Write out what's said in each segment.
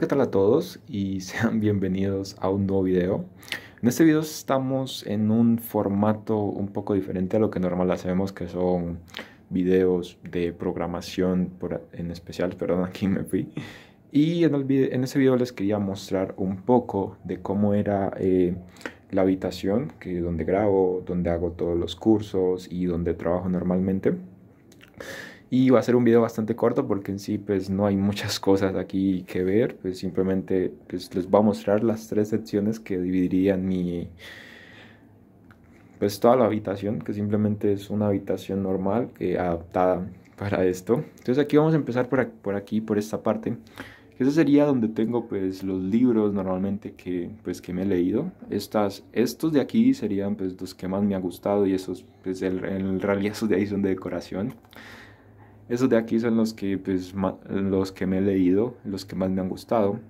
¿Qué tal a todos? Y sean bienvenidos a un nuevo video. En este video estamos en un formato un poco diferente a lo que normal hacemos, que son videos de programación en especial, perdón, aquí me fui. Y en, ese video, este video les quería mostrar un poco de cómo era eh, la habitación, que donde grabo, donde hago todos los cursos y donde trabajo normalmente. Y va a ser un video bastante corto porque en sí pues no hay muchas cosas aquí que ver, pues simplemente pues, les voy a mostrar las tres secciones que dividirían mi pues toda la habitación, que simplemente es una habitación normal eh, adaptada para esto. Entonces aquí vamos a empezar por, por aquí, por esta parte. Eso sería donde tengo pues los libros normalmente que pues que me he leído. Estas, estos de aquí serían pues los que más me ha gustado y esos pues el, en realidad esos de ahí son de decoración. Esos de aquí son los que, pues, los que me he leído, los que más me han gustado.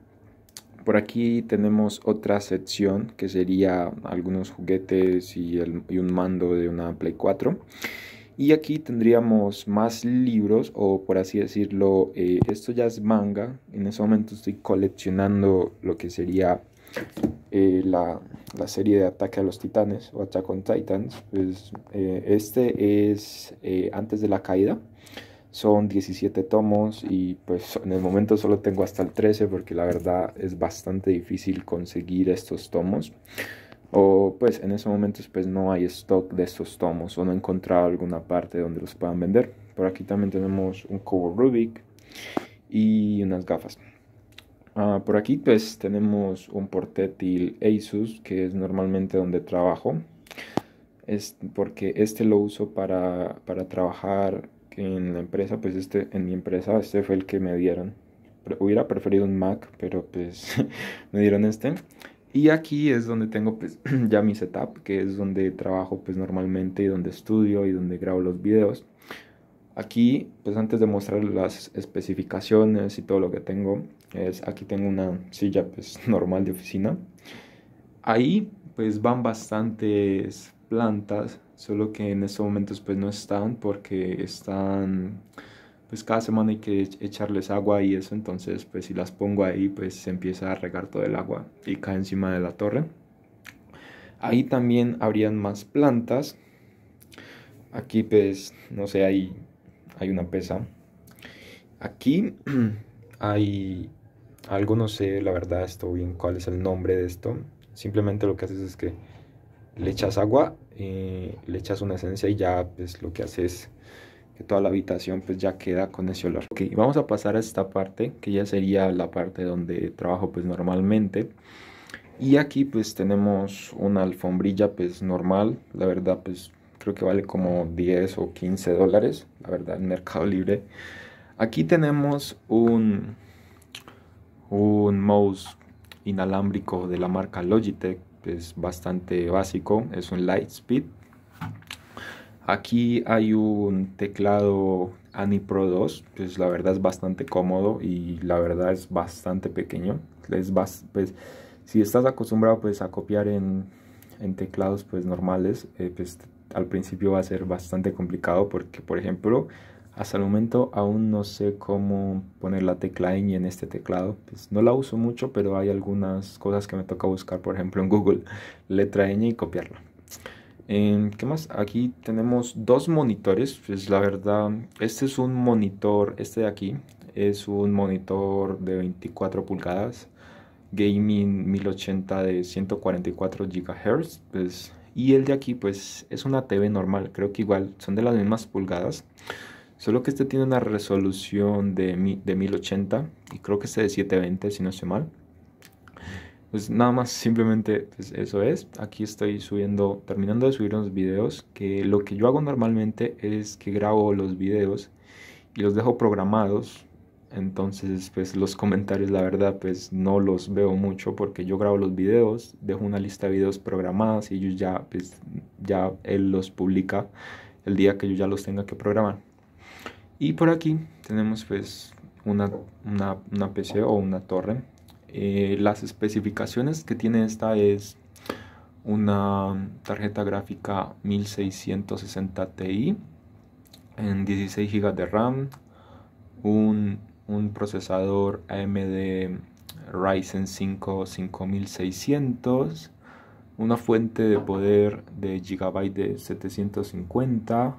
Por aquí tenemos otra sección que sería algunos juguetes y, un mando de una Play 4. Y aquí tendríamos más libros, o por así decirlo, eh, esto ya es manga. En ese momento estoy coleccionando lo que sería eh, la, serie de Ataque a los Titanes o Attack on Titans. Pues, eh, este es antes de la caída. Son 17 tomos y pues en el momento solo tengo hasta el 13 porque la verdad es bastante difícil conseguir estos tomos. O pues en esos momentos pues no hay stock de estos tomos o no he encontrado alguna parte donde los puedan vender. Por aquí también tenemos un cubo Rubik y unas gafas. Ah, por aquí pues tenemos un portátil Asus que es normalmente donde trabajo. Es porque este lo uso para, para trabajar en la empresa, pues este, en mi empresa este fue el que me dieron. Hubiera preferido un Mac, pero pues me dieron este. Y aquí es donde tengo pues ya mi setup, que es donde trabajo pues normalmente y donde estudio y donde grabo los videos. Aquí pues antes de mostrar las especificaciones y todo lo que tengo, es aquí tengo una silla pues normal de oficina. Ahí pues van bastantes plantas, solo que en estos momentos pues no están porque están pues cada semana hay que echarles agua y eso, entonces pues si las pongo ahí pues se empieza a regar todo el agua y cae encima de la torre. Ahí también habrían más plantas. Aquí pues no sé, hay, hay una pesa. Aquí hay algo, no sé la verdad esto bien cuál es el nombre de esto. Simplemente lo que haces es que le echas agua, eh, le echas una esencia y ya pues lo que hace es que toda la habitación pues ya queda con ese olor. Ok, vamos a pasar a esta parte que ya sería la parte donde trabajo pues normalmente. Y aquí pues tenemos una alfombrilla pues normal, la verdad pues creo que vale como 10 o 15 dólares, la verdad en Mercado Libre. Aquí tenemos un, un mouse inalámbrico de la marca Logitech es bastante básico, es un Lightspeed. Aquí hay un teclado Ani Pro 2, pues la verdad es bastante cómodo y la verdad es bastante pequeño. pues, si estás acostumbrado pues, a copiar en, teclados pues, normales, eh, pues, al principio va a ser bastante complicado porque, por ejemplo, hasta el momento aún no sé cómo poner la tecla ñ en este teclado. Pues no la uso mucho, pero hay algunas cosas que me toca buscar, por ejemplo en Google, letra ñ y copiarla. ¿Qué más? Aquí tenemos dos monitores. Pues la verdad, este es un monitor, este de aquí, es un monitor de 24 pulgadas. Gaming 1080 de 144 GHz. Pues, y el de aquí, pues es una TV normal. Creo que igual son de las mismas pulgadas. Solo que este tiene una resolución de, de 1080 y creo que este de 720 si no estoy mal. Pues nada más, simplemente pues, eso es. Aquí estoy subiendo, terminando de subir unos videos. Que lo que yo hago normalmente es que grabo los videos y los dejo programados. Entonces, pues los comentarios, la verdad, pues no los veo mucho porque yo grabo los videos, dejo una lista de videos programados y ellos ya, pues, ya él los publica el día que yo ya los tenga que programar. Y por aquí tenemos pues una, PC o una torre. Eh, las especificaciones que tiene esta es una tarjeta gráfica 1660 Ti en 16 GB de RAM, un, procesador AMD Ryzen 5 5600, una fuente de poder de gigabyte de 750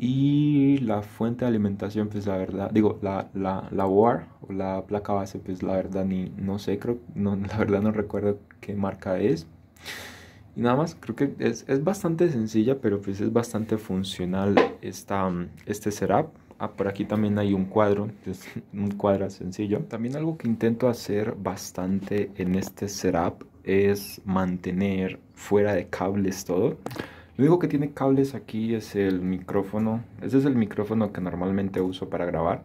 y la fuente de alimentación, pues la verdad, digo, la, la, la WAR o la placa base, pues la verdad ni, no sé, creo, no, la verdad no recuerdo qué marca es. Y nada más, creo que es, es bastante sencilla, pero pues es bastante funcional esta, este setup. Ah, por aquí también hay un cuadro, es pues, un cuadro sencillo. También algo que intento hacer bastante en este setup es mantener fuera de cables todo. Lo único que tiene cables aquí es el micrófono. Ese es el micrófono que normalmente uso para grabar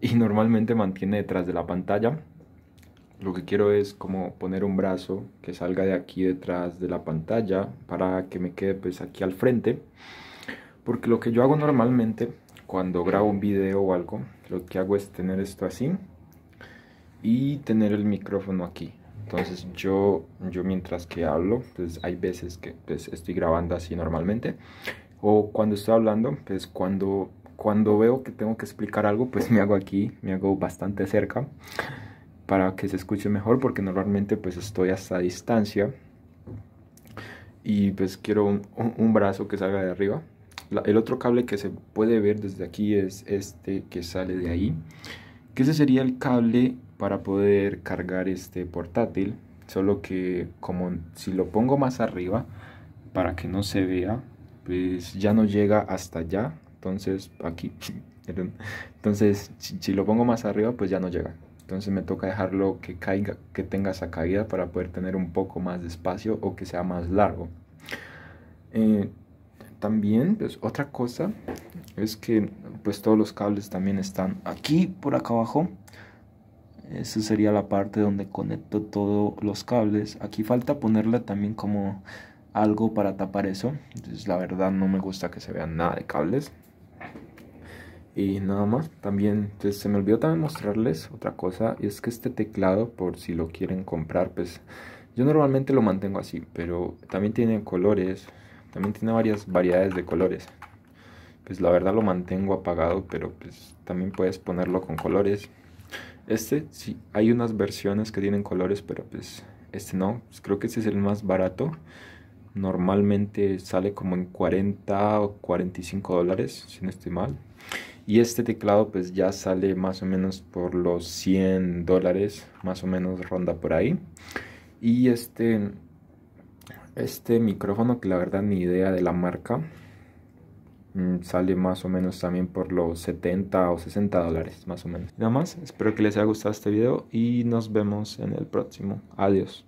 y normalmente mantiene detrás de la pantalla. Lo que quiero es como poner un brazo que salga de aquí detrás de la pantalla para que me quede pues aquí al frente. Porque lo que yo hago normalmente cuando grabo un video o algo, lo que hago es tener esto así y tener el micrófono aquí. Entonces yo, yo mientras que hablo, pues hay veces que pues, estoy grabando así normalmente. O cuando estoy hablando, pues cuando, cuando veo que tengo que explicar algo, pues me hago aquí, me hago bastante cerca para que se escuche mejor porque normalmente pues estoy hasta distancia y pues quiero un, brazo que salga de arriba. el otro cable que se puede ver desde aquí es este que sale de ahí, que ese sería el cable para poder cargar este portátil solo que como si lo pongo más arriba para que no se vea pues ya no llega hasta allá entonces aquí entonces si, lo pongo más arriba pues ya no llega entonces me toca dejarlo que caiga que tenga esa caída para poder tener un poco más de espacio o que sea más largo eh, también pues otra cosa es que pues todos los cables también están aquí por acá abajo esa sería la parte donde conecto todos los cables. Aquí falta ponerle también como algo para tapar eso. Entonces la verdad no me gusta que se vean nada de cables. Y nada más. También pues, se me olvidó también mostrarles otra cosa. Y es que este teclado, por si lo quieren comprar, pues yo normalmente lo mantengo así. Pero también tiene colores. También tiene varias variedades de colores. Pues la verdad lo mantengo apagado, pero pues también puedes ponerlo con colores. Este sí, hay unas versiones que tienen colores, pero pues este no. Pues, creo que este es el más barato. Normalmente sale como en 40 o 45 dólares, si no estoy mal. Y este teclado pues ya sale más o menos por los 100 dólares, más o menos ronda por ahí. Y este, este micrófono que la verdad ni idea de la marca. Mm, sale más o menos también por los 70 o 60 dólares más o menos. Nada más, espero que les haya gustado este video y nos vemos en el próximo. Adiós.